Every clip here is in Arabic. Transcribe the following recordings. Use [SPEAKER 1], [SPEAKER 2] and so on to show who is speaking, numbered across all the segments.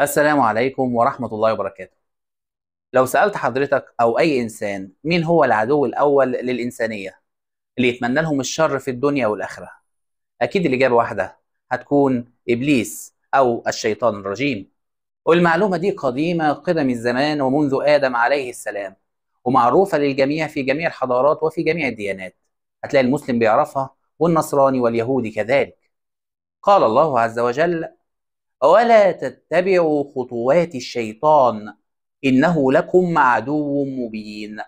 [SPEAKER 1] السلام عليكم ورحمة الله وبركاته لو سألت حضرتك أو أي إنسان مين هو العدو الأول للإنسانية اللي يتمنى لهم الشر في الدنيا والآخرة أكيد الإجابة واحدة هتكون إبليس أو الشيطان الرجيم والمعلومة دي قديمة قدم الزمان ومنذ آدم عليه السلام ومعروفة للجميع في جميع الحضارات وفي جميع الديانات هتلاقي المسلم بيعرفها والنصراني واليهودي كذلك قال الله عز وجل ولا تتبعوا خطوات الشيطان إنه لكم عدو مبين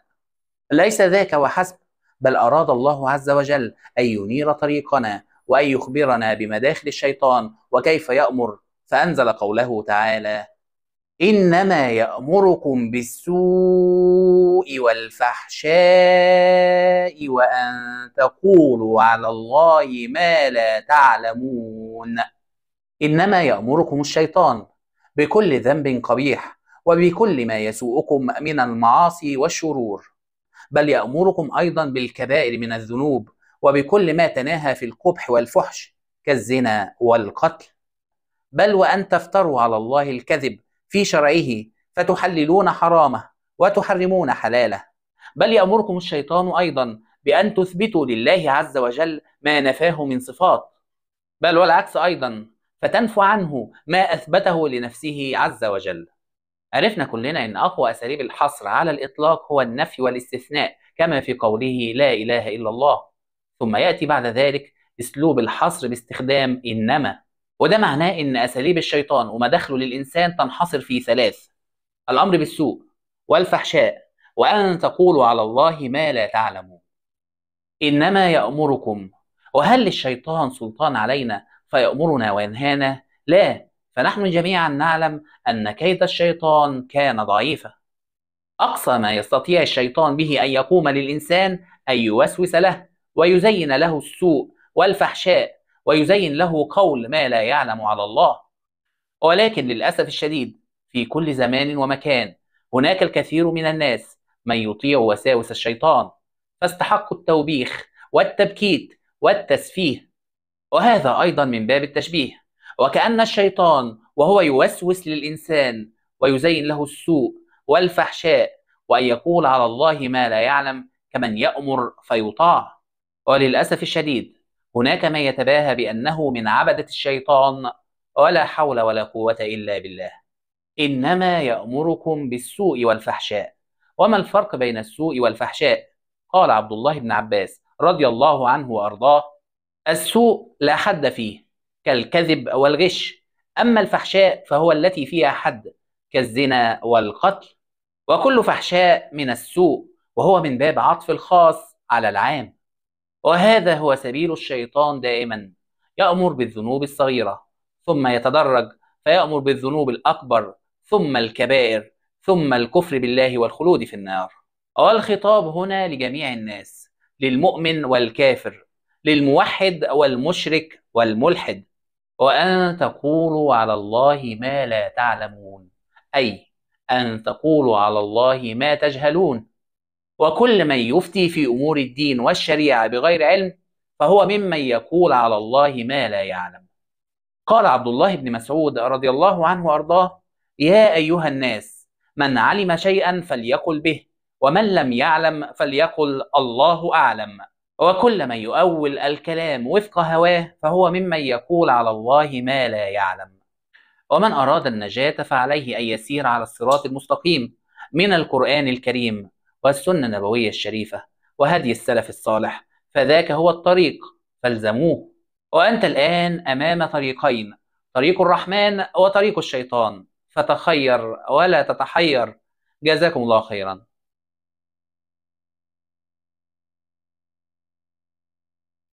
[SPEAKER 1] ليس ذاك وحسب بل أراد الله عز وجل أن ينير طريقنا وأن يخبرنا بمداخل الشيطان وكيف يأمر فأنزل قوله تعالى إنما يأمركم بالسوء والفحشاء وأن تقولوا على الله ما لا تعلمون إنما يأمركم الشيطان بكل ذنب قبيح وبكل ما يسوءكم من المعاصي والشرور بل يأمركم أيضا بالكبائر من الذنوب وبكل ما تناهى في القبح والفحش كالزنا والقتل بل وأن تفتروا على الله الكذب في شرعه فتحللون حرامه وتحرمون حلاله بل يأمركم الشيطان أيضا بأن تثبتوا لله عز وجل ما نفاه من صفات بل والعكس أيضا فتنفو عنه ما اثبته لنفسه عز وجل. عرفنا كلنا ان اقوى اساليب الحصر على الاطلاق هو النفي والاستثناء كما في قوله لا اله الا الله. ثم ياتي بعد ذلك اسلوب الحصر باستخدام انما وده معناه ان اساليب الشيطان ومداخله للانسان تنحصر في ثلاث الامر بالسوء والفحشاء وان تقولوا على الله ما لا تعلمون انما يامركم وهل للشيطان سلطان علينا فيأمرنا وينهانا لا فنحن جميعا نعلم أن كيد الشيطان كان ضعيفا أقصى ما يستطيع الشيطان به أن يقوم للإنسان أن يوسوس له ويزين له السوء والفحشاء ويزين له قول ما لا يعلم على الله ولكن للأسف الشديد في كل زمان ومكان هناك الكثير من الناس من يطيع وساوس الشيطان فاستحقوا التوبيخ والتبكيت والتسفيه وهذا أيضا من باب التشبيه وكأن الشيطان وهو يوسوس للإنسان ويزين له السوء والفحشاء وأن يقول على الله ما لا يعلم كمن يأمر فيطاع وللأسف الشديد هناك من يتباهى بأنه من عبدة الشيطان ولا حول ولا قوة إلا بالله إنما يأمركم بالسوء والفحشاء وما الفرق بين السوء والفحشاء؟ قال عبد الله بن عباس رضي الله عنه وأرضاه السوء لا حد فيه كالكذب والغش أما الفحشاء فهو التي فيها حد كالزنا والقتل وكل فحشاء من السوء وهو من باب عطف الخاص على العام وهذا هو سبيل الشيطان دائما يأمر بالذنوب الصغيرة ثم يتدرج فيأمر بالذنوب الأكبر ثم الكبائر ثم الكفر بالله والخلود في النار والخطاب هنا لجميع الناس للمؤمن والكافر للموحد والمشرك والملحد وأن تقولوا على الله ما لا تعلمون أي أن تقولوا على الله ما تجهلون وكل من يفتي في أمور الدين والشريعة بغير علم فهو ممن يقول على الله ما لا يعلم قال عبد الله بن مسعود رضي الله عنه وأرضاه يا أيها الناس من علم شيئا فليقل به ومن لم يعلم فليقل الله أعلم وكل من يؤول الكلام وفق هواه فهو ممن يقول على الله ما لا يعلم ومن أراد النجاة فعليه أن يسير على الصراط المستقيم من القرآن الكريم والسنة النبوية الشريفة وهدي السلف الصالح فذاك هو الطريق فالزموه وأنت الآن أمام طريقين طريق الرحمن وطريق الشيطان فتخير ولا تتحير جزاكم الله خيرا